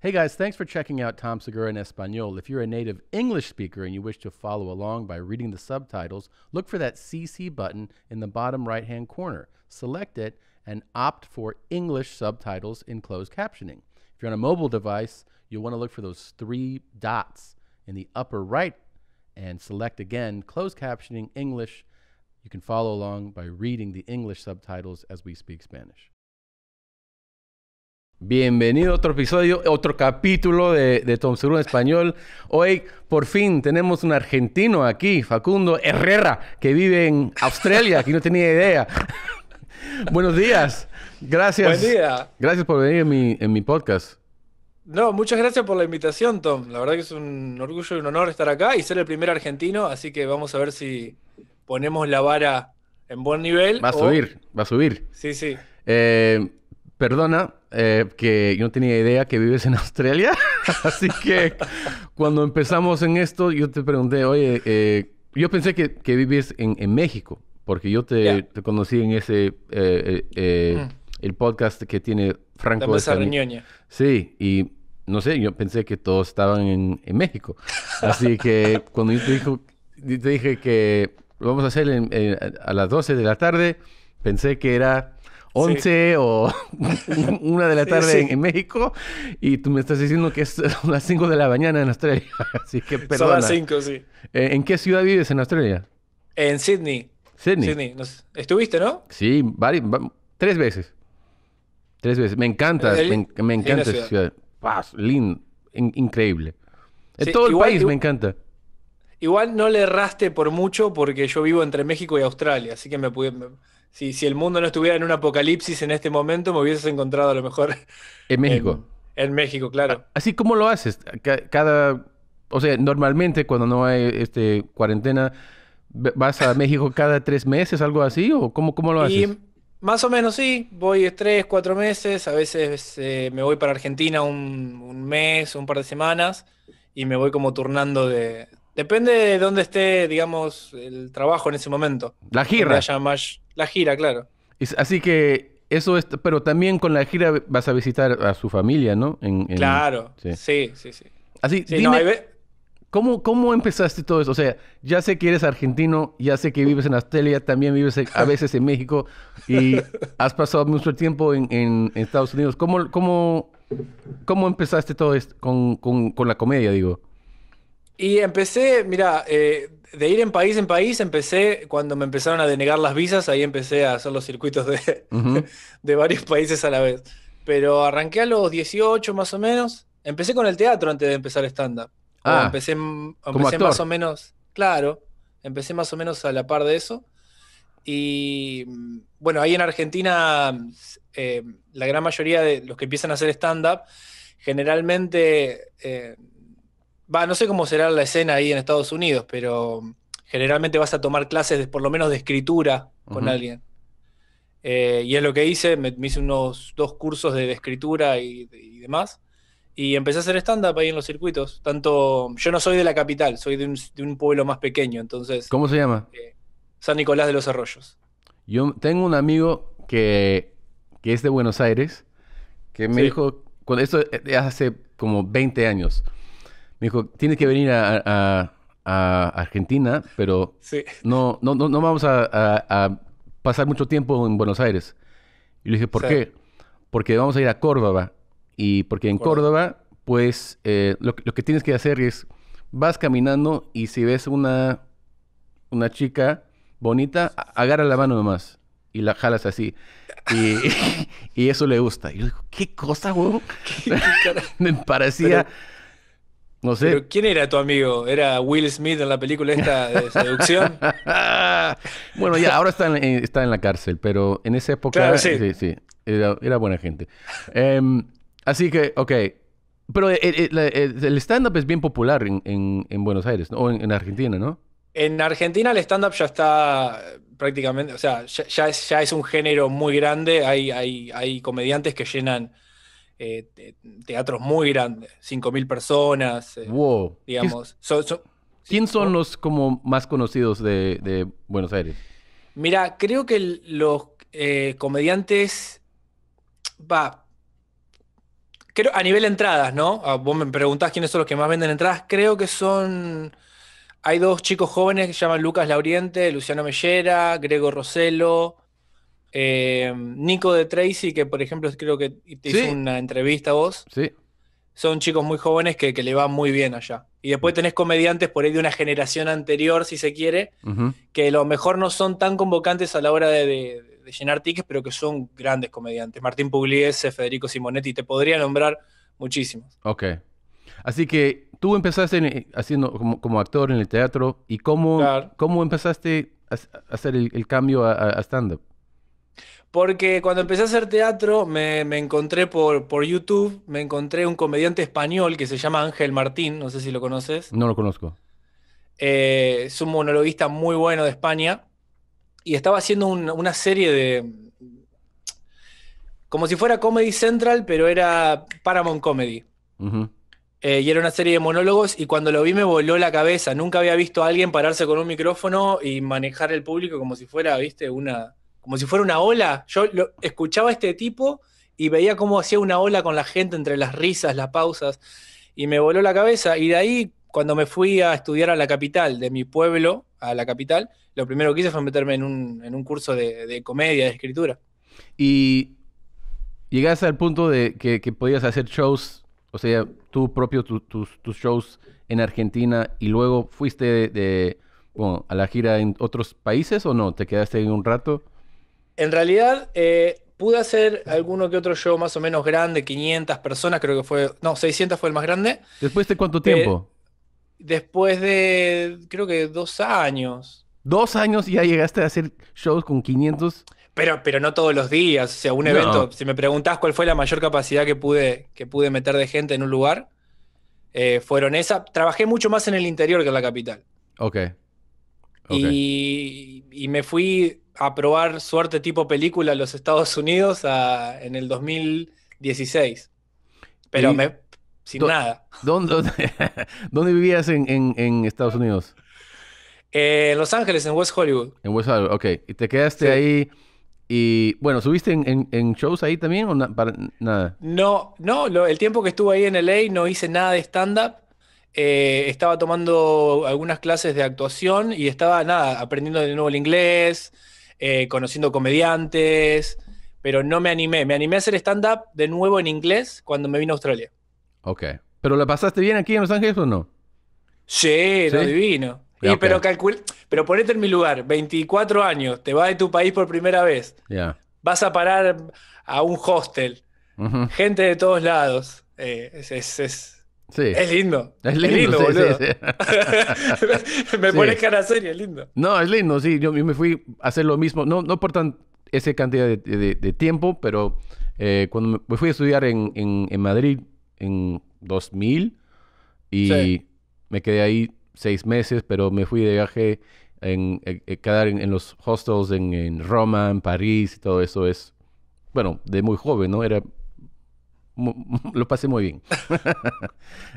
Hey guys, thanks for checking out Tom Segura in Espanol. If you're a native English speaker and you wish to follow along by reading the subtitles, look for that CC button in the bottom right hand corner. Select it and opt for English subtitles in closed captioning. If you're on a mobile device, you'll want to look for those three dots in the upper right and select again closed captioning English. You can follow along by reading the English subtitles as we speak Spanish. Bienvenido a otro episodio, otro capítulo de, Tom Seguro Español. Hoy, por fin, tenemos un argentino aquí, Facundo Herrera, que vive en Australia, que no tenía idea. Buenos días. Gracias. Buen día. Gracias por venir en mi, podcast. No, muchas gracias por la invitación, Tom. La verdad que es un orgullo y un honor estar acá y ser el primer argentino, así que vamos a ver si ponemos la vara en buen nivel. Va a subir, va a subir. Sí, sí. Eh, perdona, eh, que yo no tenía idea que vives en Australia. Así que cuando empezamos en esto, yo te pregunté, oye, eh, yo pensé que, que vives en, en, México, porque yo te, conocí en ese, eh, eh, mm. el podcast que tiene Franco. La Sí, y no sé, yo pensé que todos estaban en, en México. Así que cuando yo te, dije que lo vamos a hacer a las 12 de la tarde, pensé que era 11 o una de la tarde En, México y tú me estás diciendo que es las 5 de la mañana en Australia. Así que perdona. Son las 5, sí. Eh, ¿En qué ciudad vives en Australia? En Sydney. Sydney. Estuviste, ¿no? Sí, varias, tres veces. Tres veces. Me encanta, me, encanta esa ciudad. lindo, increíble. En todo el país me encanta. Igual no le erraste por mucho porque yo vivo entre México y Australia, así que me pude si, el mundo no estuviera en un apocalipsis en este momento, me hubieses encontrado a lo mejor. En México. En, México, claro. Así cómo lo haces. Cada. O sea, normalmente cuando no hay este, cuarentena, ¿vas a México cada tres meses, algo así? ¿O cómo, cómo lo haces? más o menos sí, voy tres, cuatro meses, a veces eh, me voy para Argentina un, mes, un par de semanas, y me voy como turnando de... Depende de dónde esté, digamos, el trabajo en ese momento. La gira. La gira, claro. Así que eso es, pero también con la gira vas a visitar a su familia, ¿no? En, Claro, sí, sí, sí. Así, dime, ¿cómo, empezaste todo eso? O sea, ya sé que eres argentino, ya sé que vives en Australia, también vives a veces en México y has pasado mucho tiempo en, Estados Unidos. ¿Cómo, cómo, cómo empezaste todo esto con, con la comedia, digo? Y empecé, mira, eh, de ir en país en país, empecé cuando me empezaron a denegar las visas, ahí empecé a hacer los circuitos de, de varios países a la vez. Pero arranqué a los 18 más o menos. Empecé con el teatro antes de empezar stand-up. Ah, empecé, empecé más o menos, claro, empecé más o menos a la par de eso. Y mm, bueno, ahí en Argentina, eh, la gran mayoría de los que empiezan a hacer stand-up, generalmente eh, va, no sé cómo será la escena ahí en Estados Unidos, pero generalmente vas a tomar clases por lo menos de escritura con alguien. Eh, y es lo que hice, me, hice unos dos cursos de, escritura y, demás. Y empecé a hacer stand-up ahí en los circuitos. Tanto, yo no soy de la capital, soy de un, pueblo más pequeño, entonces... ¿Cómo se llama? Eh, San Nicolás de los Arroyos. Yo tengo un amigo que, que es de Buenos Aires, que me dijo, con esto eh, hace como 20 años, me dijo, tienes que venir a, Argentina, pero no, no, no, vamos a, pasar mucho tiempo en Buenos Aires. Y le dije, ¿por qué? Porque vamos a ir a Córdoba. Y porque en Córdoba, pues, eh, lo, lo, que tienes que hacer es, vas caminando y si ves una, una chica bonita, agarra la mano nomás y la jalas así. Y, eso le gusta. Y yo digo, ¿qué cosa, güey? Me parecía... No sé. quién era tu amigo? ¿Era Will Smith en la película esta de seducción? bueno, ya, ahora está en, eh, está en la cárcel, pero en esa época. era, buena gente. Em, así que, ok. Pero eh, eh, el, stand-up es bien popular en, Buenos Aires, ¿no? o en, Argentina, ¿no? En Argentina el stand-up ya está prácticamente, o sea, ya, es, un género muy grande. hay comediantes que llenan eh, teatros muy grandes, 5.000 personas. Eh, digamos. ¿Quién son los como más conocidos de, Buenos Aires? Mira, creo que los eh, comediantes. Va. Creo, a nivel de entradas, ¿no? Ah, vos me preguntás quiénes son los que más venden entradas. Creo que son. Hay dos chicos jóvenes que se llaman Lucas Lauriente, Luciano Mellera, Grego Roselo. Eh, Nico de Tracy, que por ejemplo creo que te hizo una entrevista vos. Son chicos muy jóvenes que, le va muy bien allá. Y después tenés comediantes por ahí de una generación anterior, si se quiere, que a lo mejor no son tan convocantes a la hora de, llenar tickets, pero que son grandes comediantes. Martín Pugliese, Federico Simonetti, te podría nombrar muchísimos. Ok. Así que tú empezaste eh, haciendo como, actor en el teatro y cómo, cómo empezaste a, hacer el, cambio a stand-up. Porque cuando empecé a hacer teatro me, encontré por, YouTube, me encontré un comediante español que se llama Ángel Martín, no sé si lo conoces. No lo conozco. Eh, es un monologuista muy bueno de España y estaba haciendo una serie de... como si fuera Comedy Central, pero era Paramount Comedy. Eh, y era una serie de monólogos y cuando lo vi me voló la cabeza. Nunca había visto a alguien pararse con un micrófono y manejar el público como si fuera, viste, una como si fuera una ola. Yo escuchaba a este tipo y veía cómo hacía una ola con la gente entre las risas, las pausas, y me voló la cabeza. Y de ahí, cuando me fui a estudiar a la capital, de mi pueblo a la capital, lo primero que hice fue meterme en un, curso de, comedia, de escritura. Y llegaste al punto de que, podías hacer shows, o sea, tú propio, tus, shows en Argentina, y luego fuiste de, a la gira en otros países o no? ¿Te quedaste ahí un rato? En realidad, eh, pude hacer alguno que otro show más o menos grande, 500 personas, creo que fue. No, 600 fue el más grande. ¿Después de cuánto tiempo? Eh, después de, creo que dos años. Dos años ya llegaste a hacer shows con 500. Pero, pero no todos los días. O sea, un evento. Si me preguntás cuál fue la mayor capacidad que pude, que pude meter de gente en un lugar, eh, fueron esa. Trabajé mucho más en el interior que en la capital. Ok. Y, y me fui ...aprobar suerte tipo película en los Estados Unidos en el 2016. Pero sin nada. ¿Dónde, vivías en, Estados Unidos? Eh, en Los Ángeles, en West Hollywood. En West Hollywood, ok. Y te quedaste ahí. Y bueno, ¿subiste en, shows ahí también o nada? No, no, el tiempo que estuve ahí en LA no hice nada de stand-up. Eh, estaba tomando algunas clases de actuación y estaba nada, aprendiendo de nuevo el inglés, eh, conociendo comediantes, pero no me animé. Me animé a hacer stand-up de nuevo en inglés cuando me vine a Australia. Ok. ¿Pero la pasaste bien aquí en Los Ángeles o no? Sí, lo divino. Ah, pero, pero ponete en mi lugar, 24 años, te vas de tu país por primera vez. Ya. Vas a parar a un hostel, gente de todos lados. Eh, es es lindo. Es lindo, boludo. me pones cara seria, es lindo. No, es lindo, sí. Yo me fui a hacer lo mismo, no, no por tan esa cantidad de, tiempo, pero eh, cuando me fui a estudiar en, Madrid en 2000 y me quedé ahí seis meses, pero me fui de viaje en, eh, eh, quedar en, los hostels en, Roma, en París y todo eso es, bueno, de muy joven, ¿no? Era lo pasé muy bien.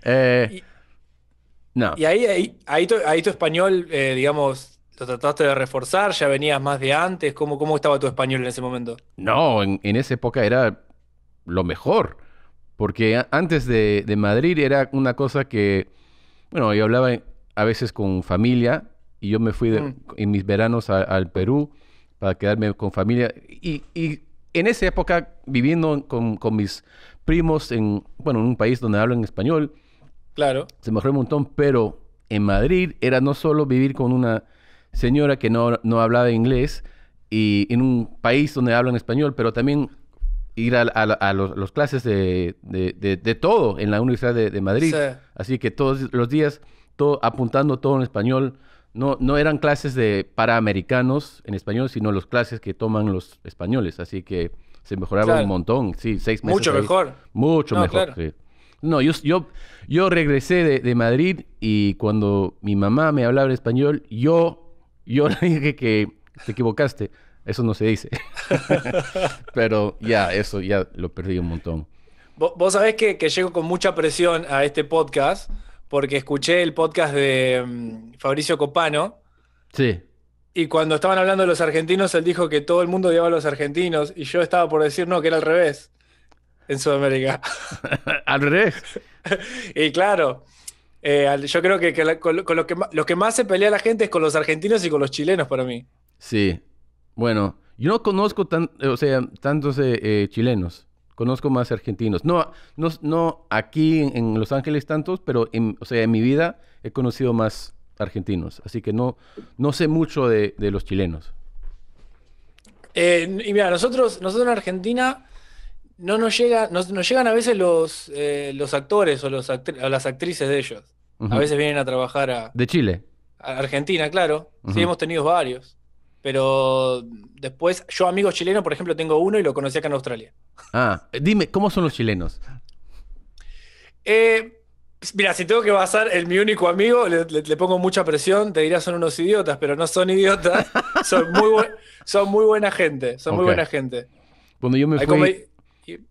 Eh, y, no. Y ahí, ahí, tu, español, eh, digamos, lo trataste de reforzar, ya venías más de antes. ¿Cómo, cómo estaba tu español en ese momento? No, en, esa época era lo mejor. Porque antes de, Madrid era una cosa que, bueno, yo hablaba a veces con familia y yo me fui mm. en mis veranos al Perú para quedarme con familia. Y, en esa época, viviendo con, con, mis primos en, bueno, en un país donde hablan español. Claro. Se mejoró un montón, pero en Madrid era no solo vivir con una señora que no, no hablaba inglés y en un país donde hablan español, pero también ir a, a, los, clases de, de, todo en la Universidad de, Madrid. Así que todos los días todo, apuntando todo en español. No, no eran clases de para americanos en español, sino las clases que toman los españoles. Así que se mejoraba un montón. Sí, seis meses. Mucho mejor. Mucho mejor. No, yo, yo, regresé de, Madrid y cuando mi mamá me hablaba en español, yo, yo le dije que te equivocaste. Eso no se dice. Pero ya, eso ya lo perdí un montón. Vos, sabés que, que llego con mucha presión a este podcast porque escuché el podcast de mm, Fabricio Copano. Sí. Y cuando estaban hablando de los argentinos, él dijo que todo el mundo odiaba a los argentinos y yo estaba por decir, no, que era al revés en Sudamérica. al revés. y claro, eh, yo creo que, con, lo que que más se pelea la gente es con los argentinos y con los chilenos para mí. Sí. Bueno, yo no conozco tan, eh, o sea, tantos eh, chilenos. Conozco más argentinos. No, no, no aquí en, Los Ángeles tantos, pero o sea, en mi vida he conocido más argentinos. Así que no, no sé mucho de, los chilenos. Eh, y mira, nosotros, nosotros en Argentina no nos, llega, nos, llegan a veces los, eh, los actores o, los las actrices de ellos. A veces vienen a trabajar a... De Chile. A Argentina, claro. Sí, hemos tenido varios. Pero después, yo amigo chileno por ejemplo, tengo uno y lo conocí acá en Australia. Ah, dime, ¿cómo son los chilenos? Eh, Mira, si tengo que basar el mi único amigo, le, pongo mucha presión, te dirá son unos idiotas, pero no son idiotas, son muy, son muy buena gente, son muy buena gente. Cuando yo me fui...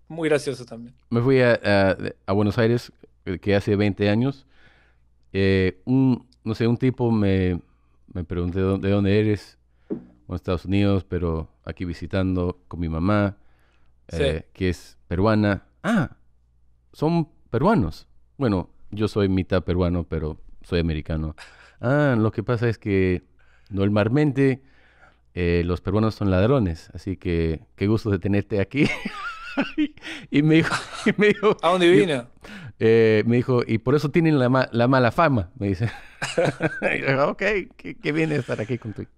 muy gracioso también. Me fui a, Buenos Aires, eh, que hace 20 años, eh, un, no sé, un tipo me, me preguntó de dónde eres, en Estados Unidos, pero aquí visitando con mi mamá, eh, que es peruana. Ah, son peruanos. Bueno, yo soy mitad peruano, pero soy americano. Ah, lo que pasa es que normalmente eh, los peruanos son ladrones, así que qué gusto de tenerte aquí. y, me dijo, ¿A dónde vino? Eh, me dijo, y por eso tienen la, mala fama, me dice. ok, qué, qué bien estar aquí contigo.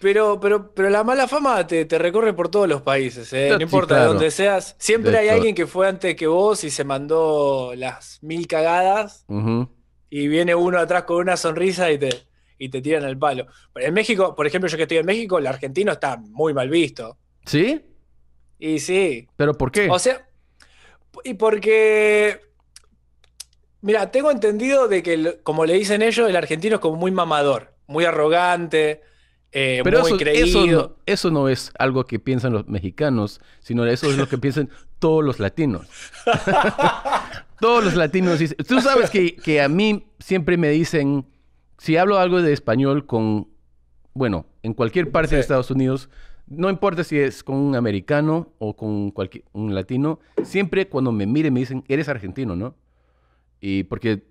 Pero, pero, pero la mala fama te, recorre por todos los países, ¿eh? no, importa dónde seas. Siempre hay alguien que fue antes que vos y se mandó las mil cagadas. Y viene uno atrás con una sonrisa y te, y te tiran el palo. en México, por ejemplo, yo que estoy en México, el argentino está muy mal visto. ¿Sí? Y sí. ¿Pero por qué? O sea, y porque. Mira, tengo entendido de que, como le dicen ellos, el argentino es como muy mamador, muy arrogante eh, Pero eso, no, es algo que piensan los mexicanos, sino eso es lo que piensan todos los latinos. todos los latinos dicen. Tú sabes que, que, a mí siempre me dicen, si hablo algo de español con, bueno, en cualquier parte de Estados Unidos, no importa si es con un americano o con un latino, siempre cuando me miren me dicen, eres argentino, ¿no? Y porque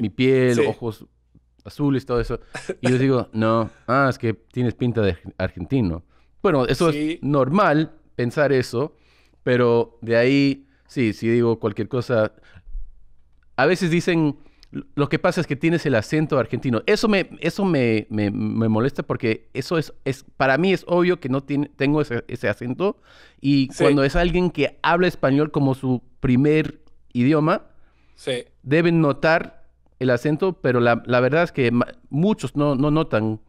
mi piel, ojos, y todo eso. Y yo digo, no, ah, es que tienes pinta de argentino. Bueno, eso es normal pensar eso, pero de ahí, sí, si digo cualquier cosa, a veces dicen, lo que pasa es que tienes el acento argentino. Eso me, eso me, molesta porque eso es, es, para mí es obvio que no tengo ese, acento. Y cuando es alguien que habla español como su primer idioma, deben notar el acento, pero la, la verdad es que muchos no, notan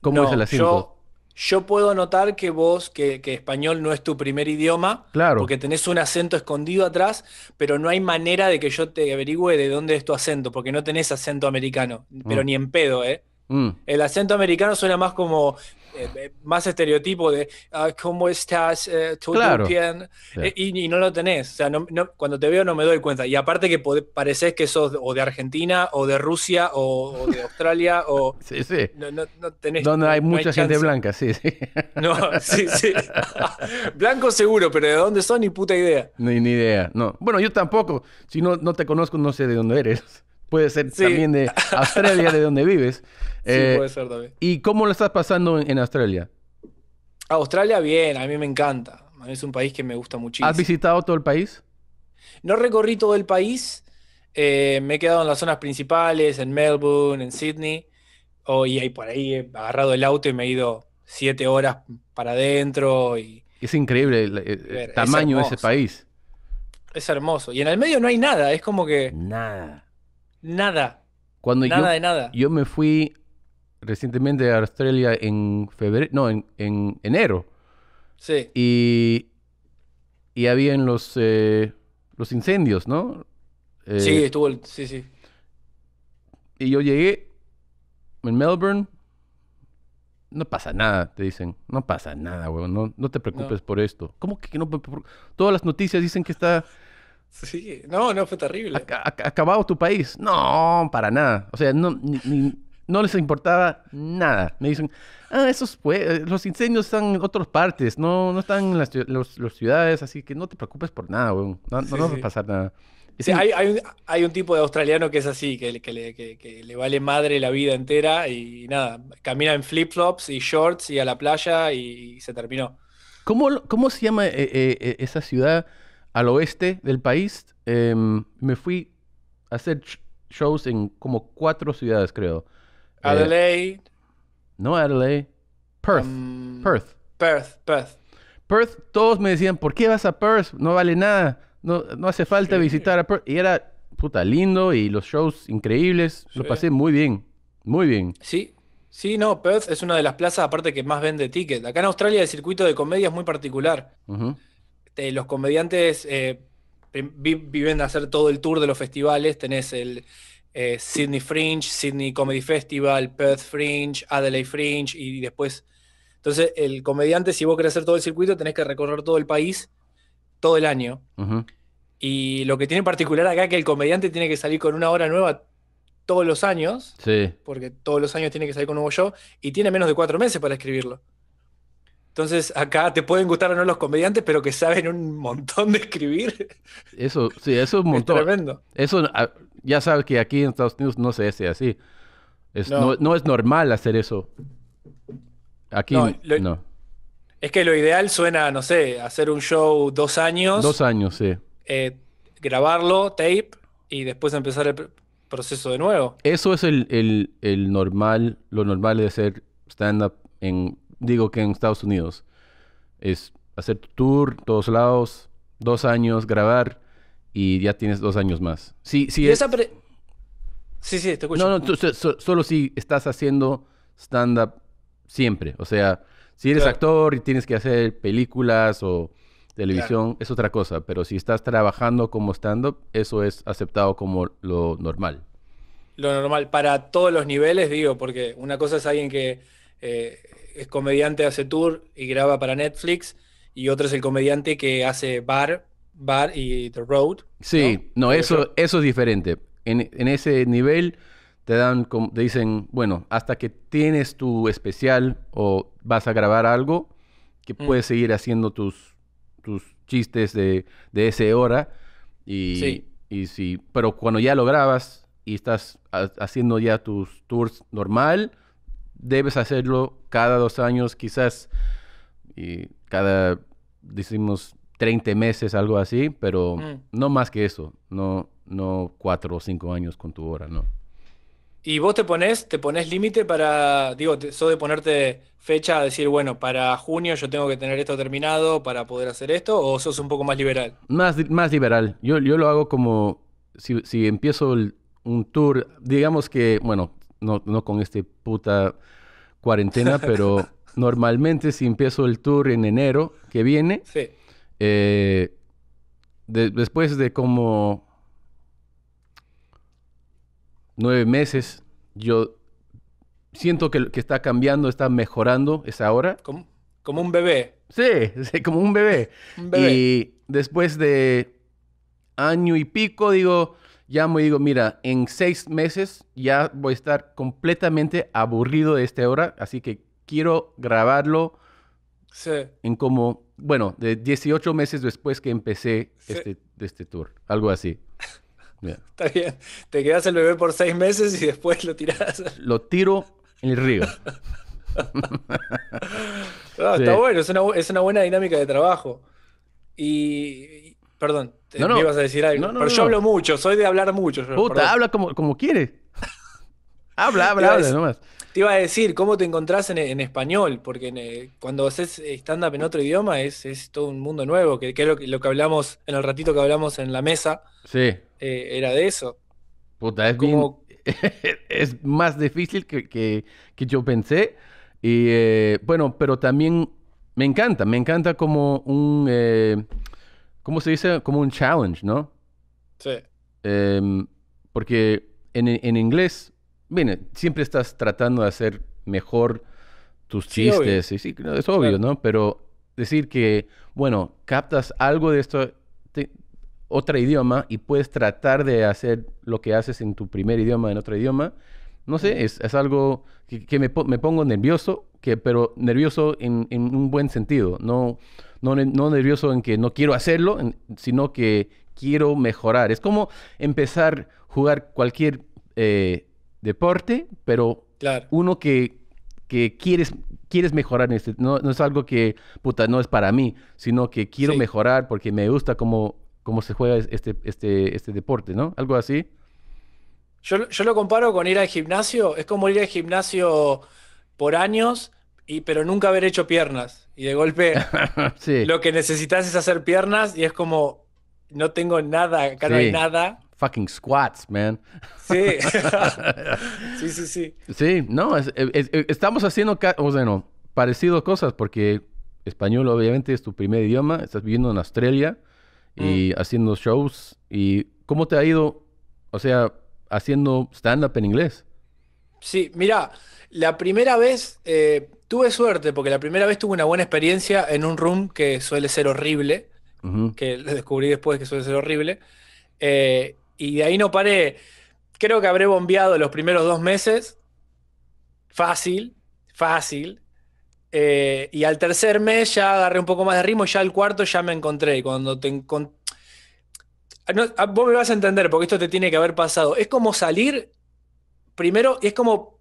cómo es el acento. Yo, puedo notar que vos, que, que, español no es tu primer idioma, claro. porque tenés un acento escondido atrás, pero no hay manera de que yo te averigüe de dónde es tu acento, porque no tenés acento americano, pero mm. ni en pedo, ¿eh? Mm. El acento americano suena más como eh, eh, más estereotipo de ah, ¿cómo estás? ¿Tú eh, ¿Todo bien? y, no lo tenés. O sea, cuando te veo no me doy cuenta. Y aparte que pareces que sos o de Argentina o de Rusia o, de Australia o... Sí, sí. No, tenés, Donde hay mucha gente blanca, sí, sí. No, sí, sí. Blanco seguro, pero de dónde son ni puta idea. Ni, ni idea, no. Bueno, yo tampoco. Si no, no te conozco, no sé de dónde eres. Puede ser también de Australia, de donde vives. sí, eh, puede ser también. ¿Y cómo lo estás pasando en, Australia? Australia, bien, a mí me encanta. es un país que me gusta muchísimo. ¿Has visitado todo el país? No recorrí todo el país. Eh, me he quedado en las zonas principales, en Melbourne, en Sydney. hoy oh, y ahí por ahí he agarrado el auto y me he ido siete horas para adentro. Y, es increíble el, tamaño de ese país. Es hermoso. Y en el medio no hay nada. Es como que. Nada. Nada. Cuando nada de nada. Yo me fui recientemente a Australia en febrero, no, en, enero. Sí. Y, y había los, eh, los incendios, ¿no? Eh, sí, estuvo el, sí, sí. Y yo llegué en Melbourne. No pasa nada, te dicen. No pasa nada, weón. No, te preocupes por esto. ¿Cómo que no? Todas las noticias dicen que está Sí, no, no, fue terrible. acabado tu país. No, para nada. O sea, no, no les importaba nada. Me dicen, ah, esos pues, los incendios están en otras partes, no, no están en las ciudades, así que no te preocupes por nada, weón. No, va a pasar nada. Sí, hay, hay, un, tipo de australiano que es así, que, le, vale madre la vida entera y nada, camina en flip-flops y shorts y a la playa y, se terminó. ¿Cómo, ¿Cómo, se llama eh, eh, esa ciudad? al oeste del país. Em, me fui a hacer shows en como cuatro ciudades, creo. Eh, Adelaide. no Adelaide. Perth. Mm, Perth. Perth, Perth. Perth, todos me decían, ¿por qué vas a Perth? No vale nada. No, hace falta visitar a Perth. Y era, puta, lindo y los shows increíbles. Lo pasé muy bien. Muy bien. Sí, Sí, no, Perth es una de las plazas aparte que más vende tickets. Acá en Australia el circuito de comedia es muy particular. Ajá. Este, los comediantes eh, viven a hacer todo el tour de los festivales. Tenés el eh, Sydney Fringe, Sydney Comedy Festival, Perth Fringe, Adelaide Fringe y después. Entonces, el comediante, si vos querés hacer todo el circuito, tenés que recorrer todo el país todo el año. Y lo que tiene en particular acá es que el comediante tiene que salir con una hora nueva todos los años. Sí. Porque todos los años tiene que salir con un nuevo show y tiene menos de cuatro meses para escribirlo. Entonces, acá te pueden gustar o no los comediantes, pero que saben un montón de escribir. Eso, sí, eso es un montón. Es tremendo. Eso, ah, ya sabes que aquí en Estados Unidos no se hace así. no. es normal hacer eso. Aquí no, Es que lo ideal suena, no sé, hacer un show dos años. Dos años, sí. Eh, grabarlo, tape, y después empezar el proceso de nuevo. Eso es el, el normal, lo normal de hacer stand-up en digo que en Estados Unidos. Es hacer tu tour, todos lados, dos años, grabar y ya tienes dos años más. Sí, sí. Es... te escucho. solo si estás haciendo stand-up siempre. O sea, si eres actor y tienes que hacer películas o televisión, es otra cosa. Pero si estás trabajando como stand-up, eso es aceptado como lo normal. Lo normal, para todos los niveles, digo, porque una cosa es alguien que eh, es comediante, hace tour y graba para Netflix, y otro es el comediante que hace bar, bar y The Road. Sí, no, eso, eso es diferente. En, ese nivel te dan, te dicen, bueno, hasta que tienes tu especial o vas a grabar algo, que mm. puedes seguir haciendo tus, tus chistes de, de ese hora. Y, y sí, pero cuando ya lo grabas y estás haciendo ya tus tours normal, debes hacerlo cada dos años, quizás y cada, decimos, 30 meses, algo así, pero mm. no más que eso, no, no cuatro o cinco años con tu hora, ¿no? ¿Y vos te pones, te pones límite para, digo, eso de ponerte fecha, a decir, bueno, para junio yo tengo que tener esto terminado para poder hacer esto, o sos un poco más liberal? Más, más liberal. Yo, yo lo hago como, si, empiezo un tour, digamos que, bueno, no, no con este puta cuarentena, pero normalmente si empiezo el tour en enero que viene, sí. Eh, después de como nueve meses, yo siento que, que está cambiando, está mejorando esa hora. Como, como un bebé. Sí, como un bebé. un bebé. Y después de año y pico, digo, ya me digo, mira, en seis meses ya voy a estar completamente aburrido de esta hora, así que quiero grabarlo en como, bueno, de 18 meses después que empecé este este, este tour, algo así. Está bien, te quedas el bebé por seis meses y después lo tiras. Lo tiro en el río. Está bueno, es una, es una buena dinámica de trabajo. y perdón. Eh, no, no. a decir No, pero yo hablo mucho, soy de hablar mucho. Puta, habla como, como quiere. habla, habla, nomás. Te iba a decir, ¿cómo te encontrás en, español? Porque eh, cuando haces stand-up en otro idioma es, es, todo un mundo nuevo, que, lo que, hablamos en el ratito que hablamos en la mesa. Sí. Eh, era de eso. Puta, es como... es más difícil que, yo pensé. Y bueno, pero también me encanta, me encanta como un... ¿cómo se dice? Como un challenge, ¿no? Sí. Em, porque en, en inglés, viene siempre estás tratando de hacer mejor tus chistes. Y sí, es obvio, ¿no? Pero decir que, bueno, captas algo de esto, otro idioma, y puedes tratar de hacer lo que haces en tu primer idioma en otro idioma, no sé, es, es algo que, que me, me, pongo nervioso, que, pero nervioso en, en, un buen sentido, no, no, nervioso en que no quiero hacerlo, sino que quiero mejorar. Es como empezar a jugar cualquier eh, deporte, pero uno que, que quieres, quieres mejorar. Este, no, es algo que, puta, no es para mí, sino que quiero mejorar porque me gusta cómo, se juega este, este, este deporte, ¿no? Algo así. Yo, yo, lo comparo con ir al gimnasio. Es como ir al gimnasio por años y, pero nunca haber hecho piernas. Y de golpe sí. lo que necesitas es hacer piernas y es como, no tengo nada, acá no hay nada. Fucking squats, man. Sí. sí, sí, sí. Sí, no, estamos haciendo, no parecido cosas porque español obviamente es tu primer idioma, estás viviendo en Australia y mm. haciendo shows. ¿Y cómo te ha ido, o sea, haciendo stand-up en inglés? Sí, mira, la primera vez eh, Tuve suerte porque la primera vez tuve una buena experiencia en un room que suele ser horrible, que descubrí después que suele ser horrible. Eh, y de ahí no paré. Creo que habré bombeado los primeros dos meses. Fácil, fácil. Eh, y al tercer mes ya agarré un poco más de ritmo, ya al cuarto ya me encontré. Cuando te ah, vos me vas a entender porque esto te tiene que haber pasado. Es como salir, primero, y es como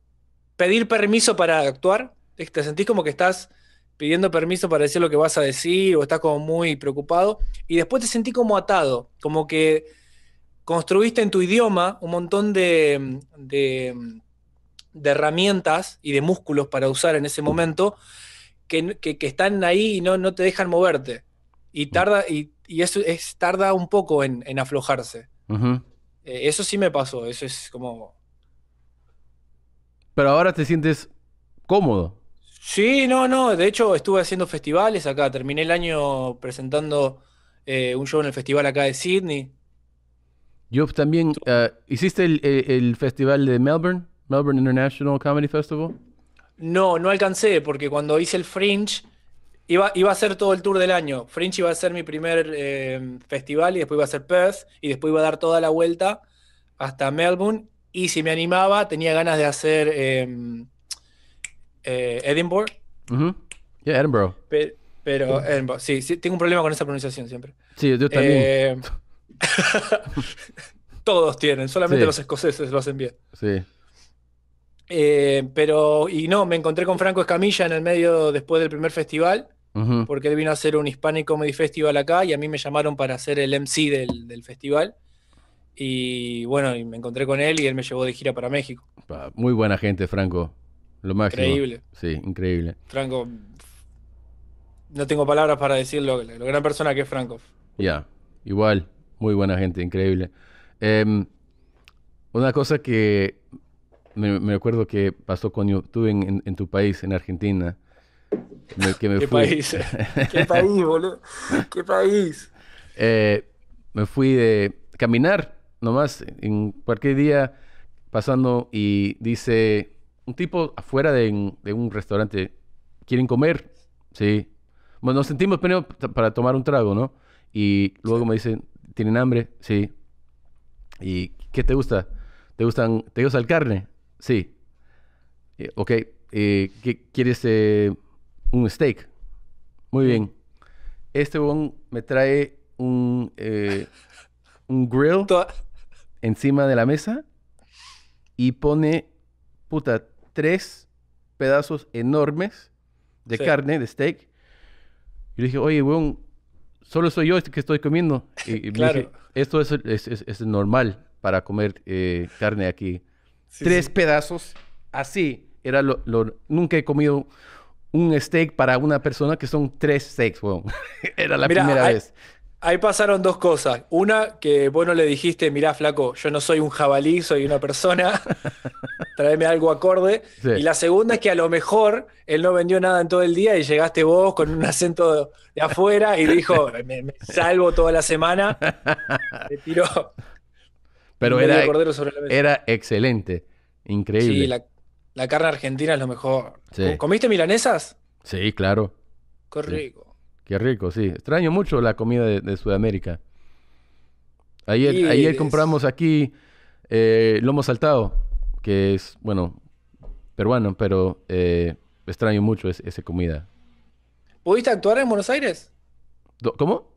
pedir permiso para actuar te sentís como que estás pidiendo permiso para decir lo que vas a decir o estás como muy preocupado y después te sentí como atado, como que construiste en tu idioma un montón de, de, herramientas y de músculos para usar en ese momento que, están ahí y no, te dejan moverte. Y tarda, y, eso es, tarda un poco en, aflojarse. Eh, eso sí me pasó, eso es como... Pero ahora te sientes cómodo. Sí, no, no. De hecho, estuve haciendo festivales acá. Terminé el año presentando eh, un show en el festival acá de Sydney. Yo también. Eh, ¿Hiciste eh, el, festival de Melbourne? Melbourne International Comedy Festival. No, no alcancé, porque cuando hice el Fringe, iba, iba a ser todo el tour del año. Fringe iba a ser mi primer festival y después iba a ser Perth y después iba a dar toda la vuelta hasta Melbourne. Y si me animaba, tenía ganas de hacer. Em, eh, Edinburgh. Edinburgh. pero, Sí, tengo un problema con esa pronunciación siempre. Sí, yo también. Eh, todos tienen, solamente los escoceses lo hacen bien. Sí. Eh, pero, y no, me encontré con Franco Escamilla en el medio después del primer festival, porque él vino a hacer un Hispanic Comedy Festival acá y a mí me llamaron para hacer el MC del, festival. Y bueno, me encontré con él y él me llevó de gira para México. Muy buena gente, Franco. Lo máximo. Increíble. Sí, increíble. Franco, no tengo palabras para decirlo, lo gran persona que es Franco. Ya, igual, muy buena gente, increíble. Em, una cosa que me recuerdo que pasó con YouTube en, tu país, en Argentina. que me ¿Qué país? ¿Qué país, boludo? ¿Qué país? Eh, me fui de caminar nomás en cualquier día pasando y dice un tipo afuera de, un restaurante, ¿quieren comer? Sí. Bueno, nos sentimos primero para tomar un trago, ¿no? Y luego me dicen, ¿tienen hambre? Sí. ¿Y qué te gusta? ¿Te, gustan, te gusta el carne? Sí. Eh, ok. Eh, ¿qué, ¿Quieres eh, un steak? Muy bien. Este bon me trae un, un grill encima de la mesa y pone, puta, tres pedazos enormes de carne, de steak. Y le dije, oye, weón, solo soy yo este que estoy comiendo. Y, le dije, esto es, es, es, normal para comer eh, carne aquí. tres pedazos, así. Era lo, nunca he comido un steak para una persona que son tres steaks, weón. Era la primera hay, vez ahí pasaron dos cosas. Una, que vos no le dijiste, mirá, flaco, yo no soy un jabalí, soy una persona, tráeme algo acorde. Y la segunda es que a lo mejor él no vendió nada en todo el día y llegaste vos con un acento de afuera y dijo, me, salvo toda la semana. tiró. Pero era, era excelente, increíble. Sí, la, carne argentina es lo mejor. ¿Comiste milanesas? Sí, claro. Qué Qué rico, sí. Extraño mucho la comida de, Sudamérica. Ayer, compramos aquí eh, lomo saltado, que es, bueno, peruano, pero eh, extraño mucho esa comida. ¿Pudiste actuar en Buenos Aires? ¿Cómo?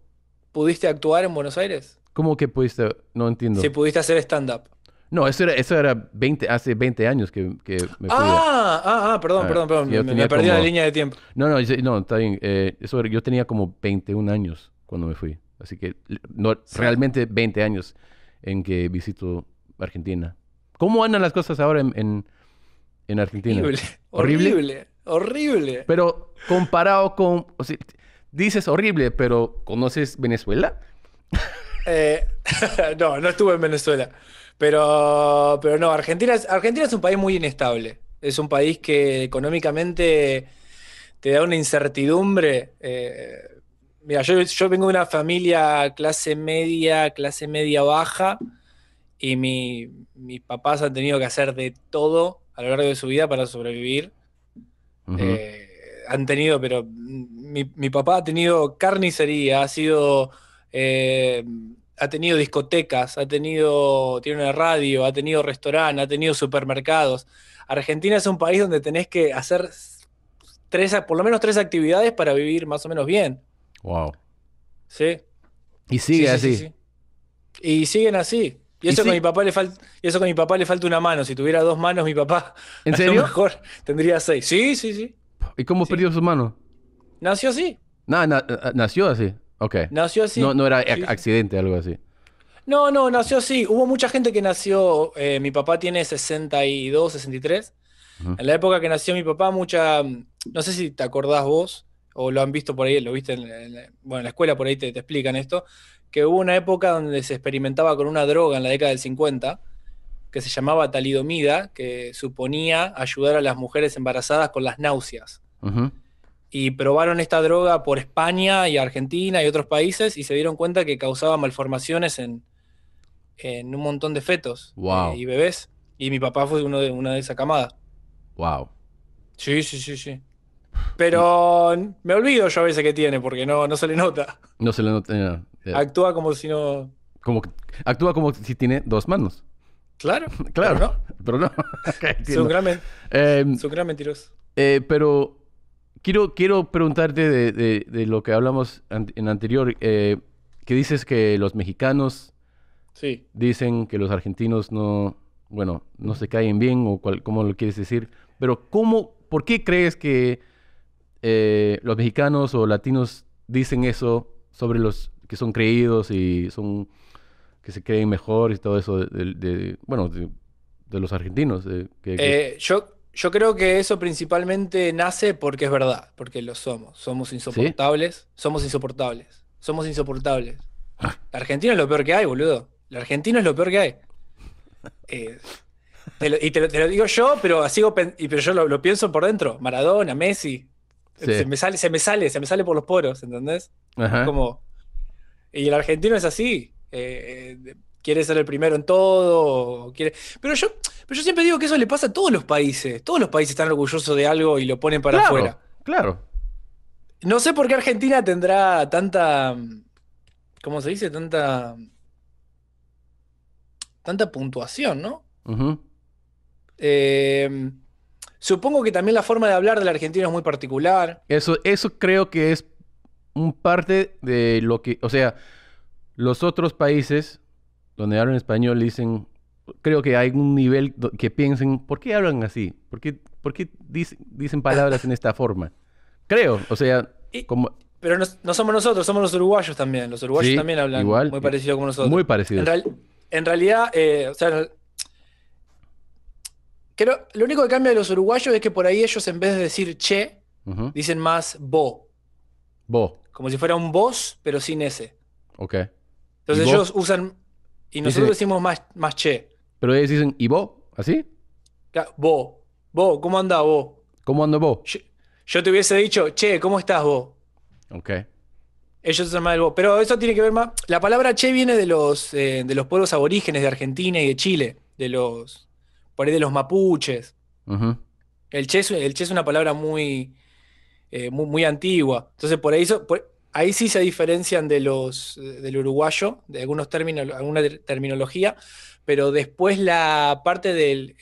¿Pudiste actuar en Buenos Aires? ¿Cómo que pudiste? No entiendo. Si pudiste hacer stand-up. No, eso era, eso era 20, hace 20 años que, me fui. Ah, ah, ah, perdón, ah, perdón, perdón. Me, perdí la línea de tiempo. No, no, está bien. Eh, eso yo tenía como 21 años cuando me fui. Así que no, realmente 20 años en que visito Argentina. ¿Cómo andan las cosas ahora en, Argentina? Horrible, horrible, horrible, Pero comparado con... O dices horrible, pero ¿conoces Venezuela? Eh, no, no estuve en Venezuela. Pero, pero no, Argentina es, Argentina es un país muy inestable. Es un país que económicamente te da una incertidumbre. Eh, mira, yo, yo, vengo de una familia clase media, clase media baja, y mi, mis papás han tenido que hacer de todo a lo largo de su vida para sobrevivir. Eh, han tenido, pero mi, papá ha tenido carnicería, ha sido eh, ha tenido discotecas, ha tenido, tiene una radio, ha tenido restaurante, ha tenido supermercados. Argentina es un país donde tenés que hacer tres, por lo menos tres actividades para vivir más o menos bien. Wow. Sí. Y sigue así. y siguen así. Y eso, con mi papá le falta, y eso con mi papá le falta una mano. Si tuviera dos manos, mi papá ¿En a lo mejor tendría seis. Sí, sí, sí. ¿Y cómo perdió su mano? Nació así. Nada, nació así. Ok. Nació así. No, no era accidente accidente, algo así. No, no, nació así. Hubo mucha gente que nació. Eh, mi papá tiene 62, 63. En la época que nació mi papá, mucha. No sé si te acordás vos, o lo han visto por ahí, lo viste en, la escuela por ahí te, explican esto. Que hubo una época donde se experimentaba con una droga en la década del 50 que se llamaba talidomida, que suponía ayudar a las mujeres embarazadas con las náuseas y probaron esta droga por España y Argentina y otros países y se dieron cuenta que causaba malformaciones en, en un montón de fetos eh, y, bebés. Y mi papá fue uno de una de esa camada. Wow. Sí, sí, sí, sí. Pero me olvido yo a veces que tiene, porque no, no se le nota. No se le nota. Eh. Actúa como si no. Como, actúa como si tiene dos manos. Claro. claro. Pero no. Pero no. es un gran, eh, mentiroso. pero quiero, quiero preguntarte de, lo que hablamos en anterior, eh, que dices que los mexicanos dicen que los argentinos no, bueno, no se caen bien o cual, cómo lo quieres decir, pero ¿cómo, por qué crees que eh, los mexicanos o latinos dicen eso sobre los que son creídos y son que se creen mejor y todo eso de, bueno de, los argentinos eh, yo yo creo que eso principalmente nace porque es verdad, porque lo somos. Somos insoportables. Somos insoportables. Somos insoportables. Ah. La Argentina es lo peor que hay, boludo. La Argentina es lo peor que hay. Eh, y te lo, digo yo, pero así, pero yo lo, pienso por dentro. Maradona, Messi. Se me sale, se me sale, se me sale por los poros, ¿entendés? Como. Y el argentino es así. Eh, eh, quiere ser el primero en todo. Quiere... Pero yo, pero yo siempre digo que eso le pasa a todos los países. Todos los países están orgullosos de algo y lo ponen para afuera. Claro. No sé por qué Argentina tendrá tanta. ¿Cómo se dice? Tanta. Tanta puntuación, ¿no? Eh, supongo que también la forma de hablar de la Argentina es muy particular. Eso, eso creo que es un parte de lo que. O sea, los otros países donde hablan español dicen creo que hay un nivel que piensen, ¿por qué hablan así? ¿Por qué, por dicen, palabras en esta forma? Creo, o sea, Pero no, somos nosotros, somos los uruguayos también. Los uruguayos también hablan muy parecido con nosotros. Muy parecido. En, realidad, eh, o sea, lo único que cambia de los uruguayos es que por ahí ellos en vez de decir che, dicen más bo. Bo. Como si fuera un vos, pero sin ese. Ok. Entonces ellos usan... Y nosotros decimos más, más che. Pero ellos dicen, ¿y vos? ¿Así? Vos, vos, ¿cómo andás vos? ¿Cómo anda vos? Yo, te hubiese dicho, che, ¿cómo estás vos? Ok. Ellos se llaman vos. Pero eso tiene que ver más. La palabra che viene de los, eh, de los pueblos aborígenes de Argentina y de Chile, de los. por ahí de los mapuches. el, che es, el che es una palabra muy. Eh, muy, antigua. Entonces, por ahí, ahí sí se diferencian de los, del uruguayo, de algunos términos, alguna terminología, pero después la parte del,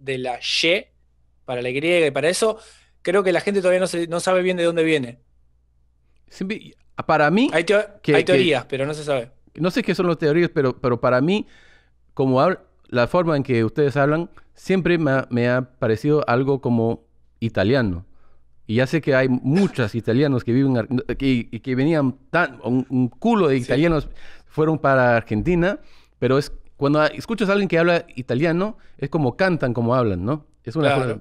de la Y para la griega y para eso, creo que la gente todavía no, sabe bien de dónde viene. para mí... Hay, teorías, pero no se sabe. No sé qué son las teorías, pero, pero para mí, como la forma en que ustedes hablan, siempre me ha, parecido algo como italiano. Y ya sé que hay muchos italianos que viven y que venían tan, un, culo de italianos fueron para Argentina, pero es cuando escuchas a alguien que habla italiano, es como cantan, como hablan, ¿no? Es una cosa...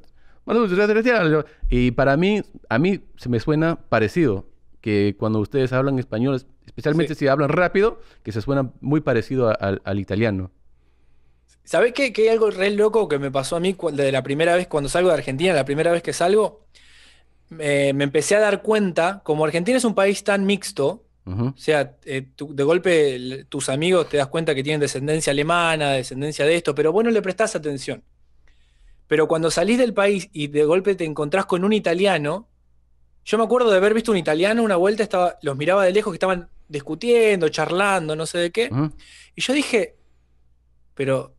Y para mí, a mí se me suena parecido que cuando ustedes hablan español, especialmente si hablan rápido, que se suena muy parecido al italiano. ¿Sabés qué? Que hay algo re loco que me pasó a mí desde la primera vez cuando salgo de Argentina, la primera vez que salgo, me empecé a dar cuenta, como Argentina es un país tan mixto, o sea, eh, de golpe tus amigos te das cuenta que tienen descendencia alemana, descendencia de esto, pero bueno le prestás atención. Pero cuando salís del país y de golpe te encontrás con un italiano, yo me acuerdo de haber visto un italiano una vuelta, estaba, los miraba de lejos que estaban discutiendo, charlando, no sé de qué. Y yo dije, pero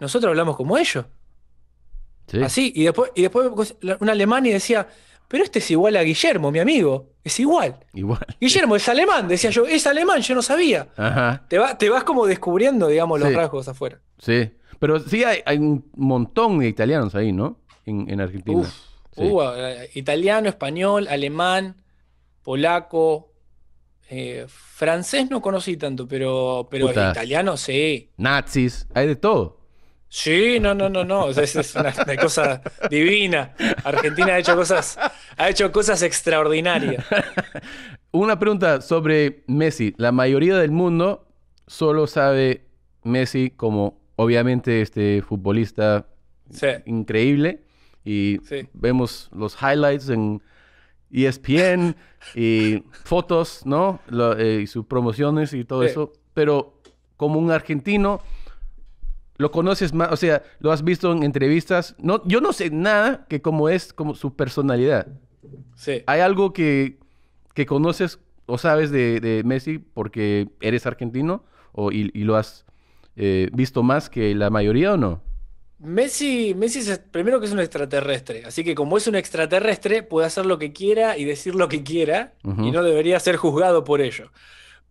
nosotros hablamos como ellos. Así, y después, y después pues, un alemán y decía, pero este es igual a Guillermo, mi amigo. Es igual. Igual. Guillermo es alemán, decía yo, es alemán, yo no sabía. Ajá. Te, vas como descubriendo, digamos, los rasgos afuera. Sí. Pero sí hay, un montón de italianos ahí, ¿no? En, en Argentina. Uf. Uh, eh, italiano, español, alemán, polaco, eh, francés no conocí tanto, pero, pero italiano sí. Nazis, hay de todo. Sí, no, no, no, no. Es, es una, cosa divina. Argentina ha hecho cosas, ha hecho cosas extraordinarias. Una pregunta sobre Messi. La mayoría del mundo solo sabe Messi como, obviamente, este futbolista increíble. Y vemos los highlights en ESPN y fotos, ¿no? Eh, y sus promociones y todo eso. Pero como un argentino lo conoces más, o sea, lo has visto en entrevistas. No, yo no sé nada que como es como su personalidad. Sí. Hay algo que, que conoces o sabes de, Messi porque eres argentino o, y, lo has eh, visto más que la mayoría o no. Messi, Messi es primero que es un extraterrestre, así que como es un extraterrestre puede hacer lo que quiera y decir lo que quiera y no debería ser juzgado por ello.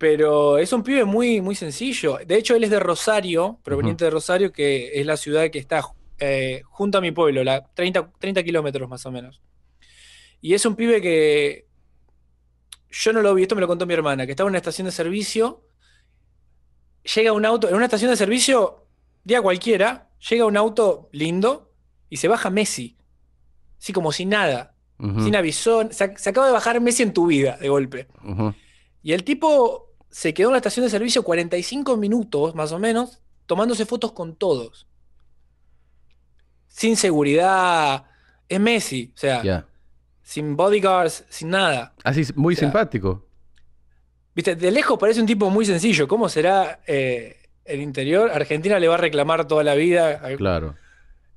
Pero es un pibe muy, muy sencillo. De hecho, él es de Rosario, proveniente de Rosario, que es la ciudad que está eh, junto a mi pueblo, la 30, 30 kilómetros más o menos. Y es un pibe que yo no lo vi, esto me lo contó mi hermana, que estaba en una estación de servicio, llega un auto, en una estación de servicio, día cualquiera, llega un auto lindo y se baja Messi. Así como sin nada, sin avisón. Se, acaba de bajar Messi en tu vida, de golpe. Y el tipo se quedó en la estación de servicio 45 minutos, más o menos, tomándose fotos con todos. Sin seguridad. Es Messi, o sea, sin bodyguards, sin nada. Así, ah, muy simpático. Viste, de lejos parece un tipo muy sencillo. ¿Cómo será eh, el interior? Argentina le va a reclamar toda la vida. Claro.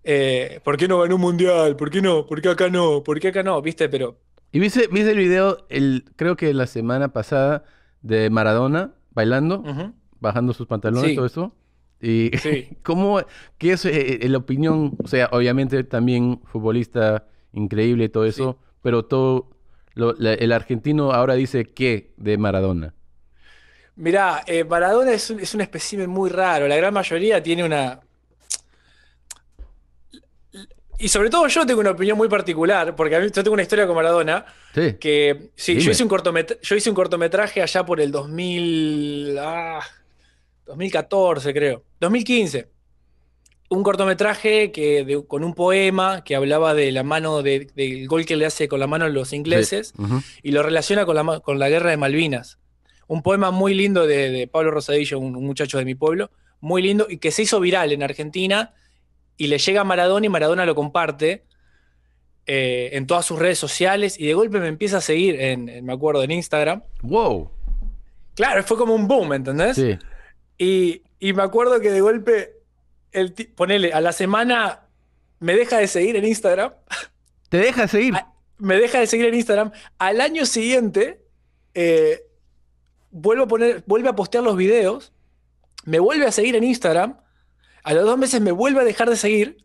Eh, ¿Por qué no ganó un mundial? ¿Por qué no? ¿Por qué acá no? ¿Por qué acá no? ¿Viste? Pero. Y viste, el video, el, creo que la semana pasada de Maradona bailando, bajando sus pantalones, todo eso. Y cómo, qué es eh, eh, la opinión, o sea, obviamente también futbolista increíble y todo eso, pero todo el argentino ahora dice qué de Maradona. Mirá, eh, Maradona es un, es un espécimen muy raro. La gran mayoría tiene una, y sobre todo yo tengo una opinión muy particular, porque yo tengo una historia con Maradona. Que sí, yo hice, un yo hice, un cortometraje allá por el 2000, ah, 2014, creo. 2015. Un cortometraje que, con un poema que hablaba de la mano del gol que le hace con la mano a los ingleses y lo relaciona con la, con la guerra de Malvinas. Un poema muy lindo de, Pablo Rosadillo, un muchacho de mi pueblo, muy lindo y que se hizo viral en Argentina y le llega a Maradona y Maradona lo comparte eh, en todas sus redes sociales y de golpe me empieza a seguir, en, me acuerdo, en Instagram. ¡Wow! Claro, fue como un boom, ¿entendés? Sí. Y, me acuerdo que de golpe, el ponele, a la semana me deja de seguir en Instagram. ¿Te deja de seguir? me deja de seguir en Instagram. Al año siguiente, eh, vuelvo poner, vuelve a postear los videos, me vuelve a seguir en Instagram a los dos meses me vuelve a dejar de seguir.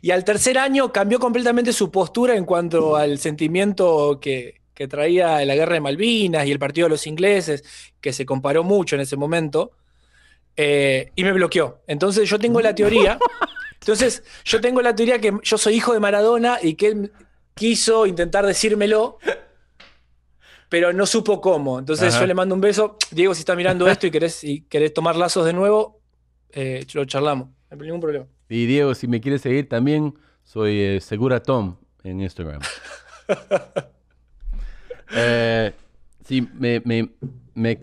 Y al tercer año cambió completamente su postura en cuanto al sentimiento que, traía la guerra de Malvinas y el partido de los ingleses, que se comparó mucho en ese momento, eh, y me bloqueó. Entonces yo tengo la teoría, entonces yo tengo la teoría que yo soy hijo de Maradona y que él quiso intentar decírmelo, pero no supo cómo. Entonces yo le mando un beso, Diego, si está mirando esto y y querés tomar lazos de nuevo, eh, lo charlamos, no hay ningún problema. Y Diego, si me quiere seguir también, soy eh, Segura Tom en Instagram. Eh, sí, me,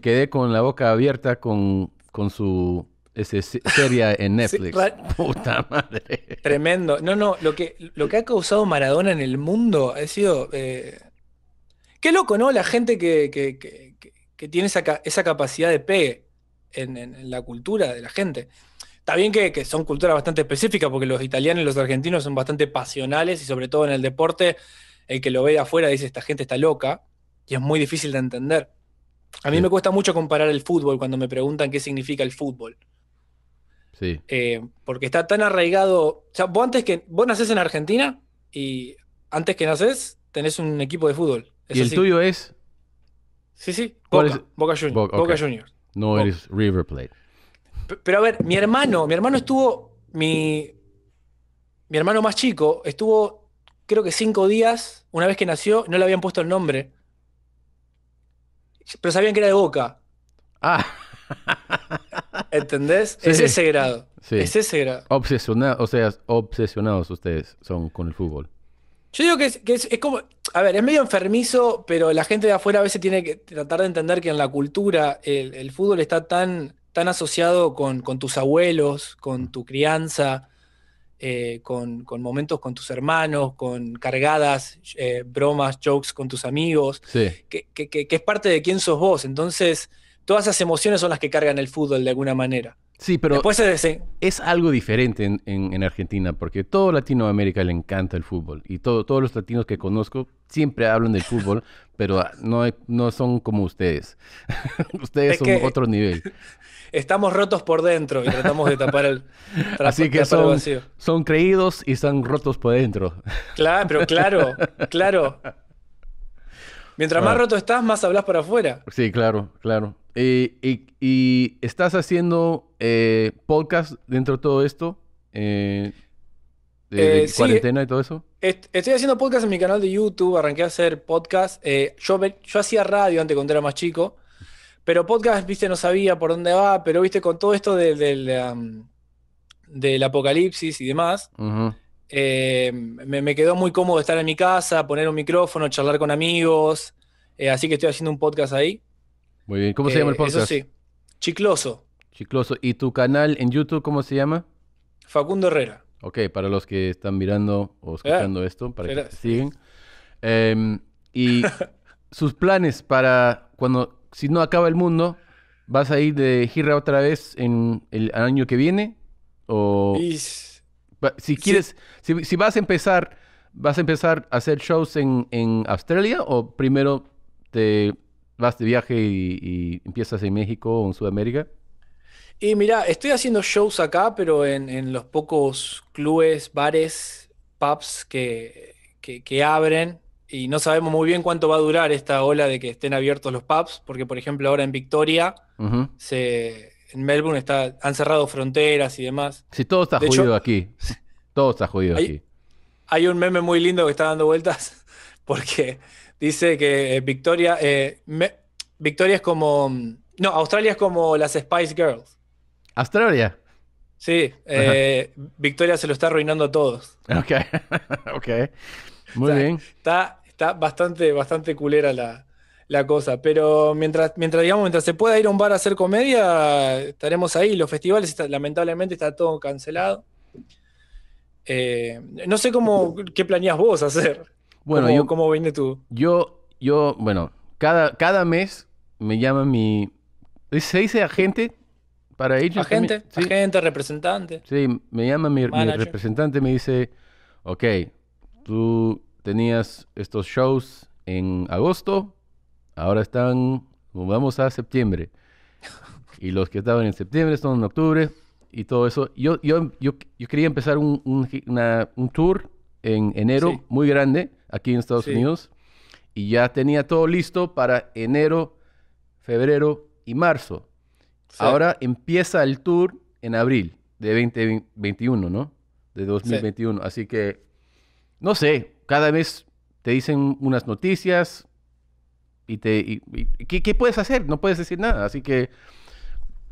quedé con la boca abierta con, su serie en Netflix. Puta madre. Tremendo. No, no, lo que, lo que ha causado Maradona en el mundo ha sido. Qué loco, ¿no? La gente que, tiene esa, esa capacidad de pegue en, la cultura de la gente. Está bien que, son culturas bastante específicas, porque los italianos y los argentinos son bastante pasionales y sobre todo en el deporte, el que lo ve afuera dice, esta gente está loca y es muy difícil de entender. A mí me cuesta mucho comparar el fútbol cuando me preguntan qué significa el fútbol. Sí. Eh, porque está tan arraigado. O sea, vos antes que. Vos nacés en Argentina y antes que nacés tenés un equipo de fútbol. ¿Y el tuyo es? Sí, sí, Boca, Boca Juniors. No oh. eres River Plate. Pero a ver, mi hermano, mi hermano estuvo, mi, mi hermano más chico, estuvo creo que cinco días, una vez que nació, no le habían puesto el nombre. Pero sabían que era de boca. Ah. ¿Entendés? Es ese grado. Es ese grado. o sea, obsesionados ustedes son con el fútbol. Yo digo que, es, como, a ver, es medio enfermizo, pero la gente de afuera a veces tiene que tratar de entender que en la cultura el, fútbol está tan, tan asociado con, tus abuelos, con tu crianza, eh, con, momentos con tus hermanos, con cargadas, eh, bromas, jokes con tus amigos, que, que es parte de quién sos vos. Entonces, todas esas emociones son las que cargan el fútbol de alguna manera. Sí, pero es algo diferente en, Argentina, porque todo Latinoamérica le encanta el fútbol y todo, todos los latinos que conozco siempre hablan del fútbol, pero no, no son como ustedes. ustedes son otro nivel. Estamos rotos por dentro y tratamos de tapar el, Así que son, creídos y están rotos por dentro. Claro, pero claro, claro. Mientras más ah. roto estás, más hablas para afuera. Sí, claro, claro. Y, estás haciendo eh, podcast dentro de todo esto. Eh, de, eh, cuarentena y todo eso? estoy haciendo podcast en mi canal de YouTube, arranqué a hacer podcast. yo, yo hacía radio antes cuando era más chico, pero podcast, viste, no sabía por dónde va, pero viste, con todo esto del, mm, del, apocalipsis y demás, me, quedó muy cómodo estar en mi casa, poner un micrófono, charlar con amigos, así que estoy haciendo un podcast ahí. Muy bien. ¿Cómo se llama el eh, podcast? Eso sí. Chicloso. Chicloso. ¿Y tu canal en YouTube cómo se llama? Facundo Herrera. Ok, para los que están mirando o eh, escuchando esto, para que sigan. Em, y sus planes para cuando, si no acaba el mundo, ¿vas a ir de gira otra vez en el año que viene? O... Si quieres, si, vas a empezar... ¿Vas a empezar a hacer shows en, en, Australia o primero te vas de viaje y, empiezas en México o en Sudamérica? Y mira, estoy haciendo shows acá, pero en, los pocos clubes, bares, pubs que, que, abren. Y no sabemos muy bien cuánto va a durar esta ola de que estén abiertos los pubs, porque por ejemplo ahora en Victoria, se, en Melbourne está, han cerrado fronteras y demás. Sí, todo está jodido aquí. Todo está jodido aquí. Hay un meme muy lindo que está dando vueltas, porque Dice que eh, Victoria, eh, Victoria es como... Mm, no, Australia es como las Spice Girls. ¿Australia? Sí, eh, Victoria se lo está arruinando a todos. Ok, Muy bien. Está, está bastante, bastante culera la, cosa. Pero mientras, mientras, digamos, mientras se pueda ir a un bar a hacer comedia, estaremos ahí. Los festivales, lamentablemente, está todo cancelado. no sé cómo, qué planeas vos hacer. Bueno, ¿Cómo, yo, ¿cómo vende tú? Yo, yo, bueno, cada, cada mes me llama mi. ¿Se dice agente? Para ellos. Agente, agente, representante. Sí, me llama mi, mi representante me dice: Ok, tú tenías estos shows en agosto, ahora están. Vamos a septiembre. Y los que estaban en septiembre están en octubre y todo eso. Yo, yo, yo, quería empezar un, un, tour en enero muy grande aquí en Estados Unidos. Y ya tenía todo listo para enero, febrero y marzo. Ahora empieza el tour en abril de 2021, ¿no? De 2021. Así que, no sé, cada vez te dicen unas noticias y te... ¿qué, ¿qué, puedes hacer? No puedes decir nada. Así que,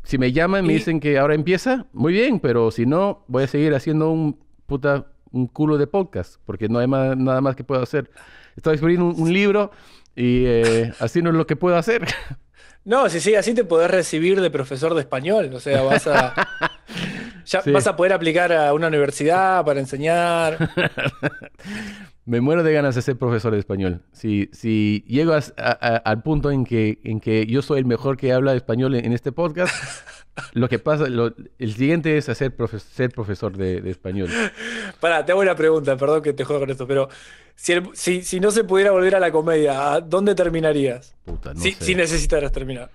si me llaman y me dicen que ahora empieza, muy bien, pero si no, voy a seguir haciendo un puta un culo de podcast, porque no hay nada más que puedo hacer. Estaba escribiendo un, libro y eh, así no es lo que puedo hacer. No, sí, sí, así te podés recibir de profesor de español, o sea, vas a... vas a poder aplicar a una universidad para enseñar. Me muero de ganas de ser profesor de español. Si, si llego al punto en que, en que yo soy el mejor que habla español en este podcast, lo que pasa, el siguiente es hacer ser profesor de, español. para te hago una pregunta, perdón que te juego con esto, pero si, no se pudiera volver a la comedia, ¿a dónde terminarías? Puta, no si, sé. si necesitaras terminar.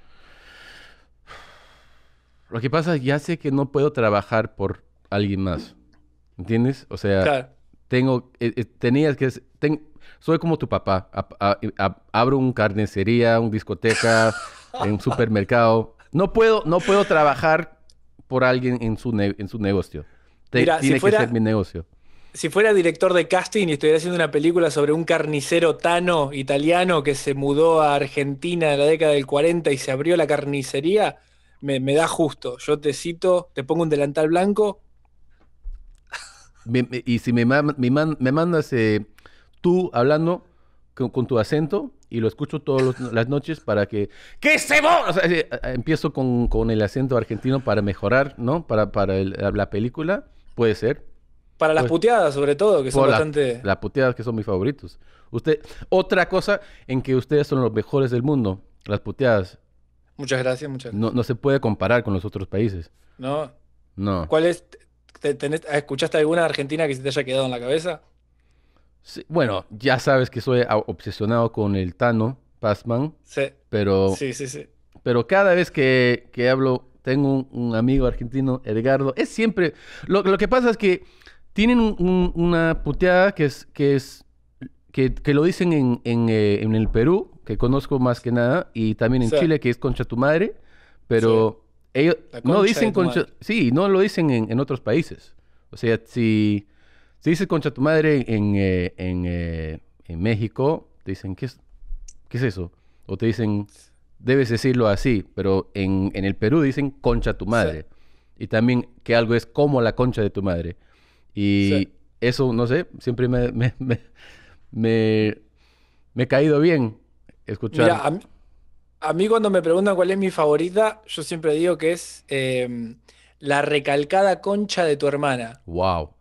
Lo que pasa, ya sé que no puedo trabajar por alguien más. ¿Entiendes? O sea, tengo, eh, eh, tenías que, ten, soy como tu papá. abro un carnicería, un discoteca, un supermercado. No puedo, no puedo trabajar por alguien en su, en su negocio. tiene si fuera, que ser mi negocio. Si fuera director de casting y estuviera haciendo una película sobre un carnicero tano italiano que se mudó a Argentina en la década del 40 y se abrió la carnicería, me, da justo. Yo te cito, te pongo un delantal blanco. y si me, me, mandas eh, tú hablando con tu acento, y lo escucho todas las noches para que... que se empiezo con, el acento argentino para mejorar, ¿no? Para, para la película, puede ser. Para las pues, puteadas, sobre todo, que son bastante... Las puteadas que son mis favoritos. Usted, otra cosa en que ustedes son los mejores del mundo, las puteadas. Muchas gracias, muchas gracias. No, se puede comparar con los otros países. No. No. ¿Cuál es? ¿Escuchaste alguna argentina que se te haya quedado en la cabeza? bueno, ya sabes que soy obsesionado con el Tano Pazman. Sí. Pero, sí, sí, sí. Pero cada vez que, hablo, tengo un, amigo argentino, Edgardo. Es siempre. Lo, que pasa es que tienen una puteada que es. Que es que, lo dicen eh, en, el Perú, que conozco más que nada, y también en Chile, que es concha tu madre, pero ellos no dicen concha, sí, no lo dicen en, otros países. O sea, si te dices concha tu madre eh, eh, en, México, te dicen, ¿qué es, ¿qué es eso? O te dicen, debes decirlo así, pero en, el Perú dicen concha tu madre. Y también que algo es como la concha de tu madre. Y eso, no sé, siempre me, me, he caído bien escuchar. a, mí, cuando me preguntan cuál es mi favorita, yo siempre digo que es em, la recalcada concha de tu hermana. ¡Wow!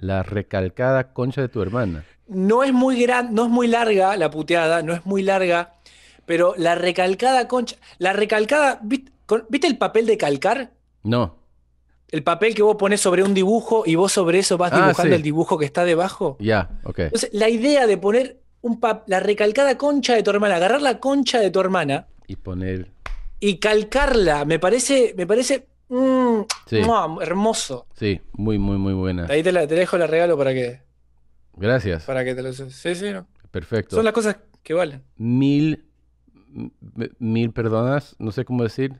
La recalcada concha de tu hermana. No es muy gran, no es muy larga la puteada, no es muy larga, pero la recalcada concha, la recalcada, ¿viste el papel de calcar? No. El papel que vos pones sobre un dibujo y vos sobre eso vas ah, dibujando el dibujo que está debajo. Ya, ok. Entonces, la idea de poner un la recalcada concha de tu hermana, agarrar la concha de tu hermana. Y poner. Y calcarla, me parece, me parece Mm, sí. hermoso. Sí, muy, muy, muy buena. Ahí te la, dejo la regalo para que. Gracias. Para que te lo. Sí, sí, Perfecto. Son las cosas que valen. Mil, mil perdonas, no sé cómo decir.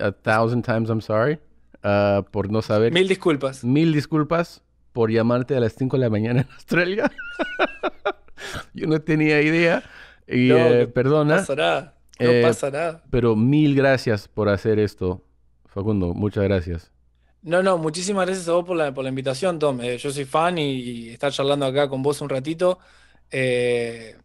a thousand times I'm sorry. Uh, por no saber. Mil disculpas. Mil disculpas por llamarte a las 5 de la mañana en Australia. Yo no tenía idea. Y eh, perdona. no Pasa nada. No eh, pasa nada. Pero mil gracias por hacer esto. Facundo, muchas gracias. No, no, muchísimas gracias a vos por la, invitación, Tom. Eh, yo soy fan y, estar charlando acá con vos un ratito eh,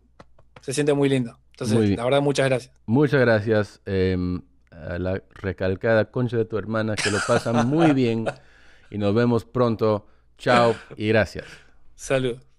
se siente muy lindo. Entonces, la verdad, muchas gracias. Muchas gracias em, a la recalcada concha de tu hermana, que lo pasan muy bien y nos vemos pronto. Chao y gracias. Salud.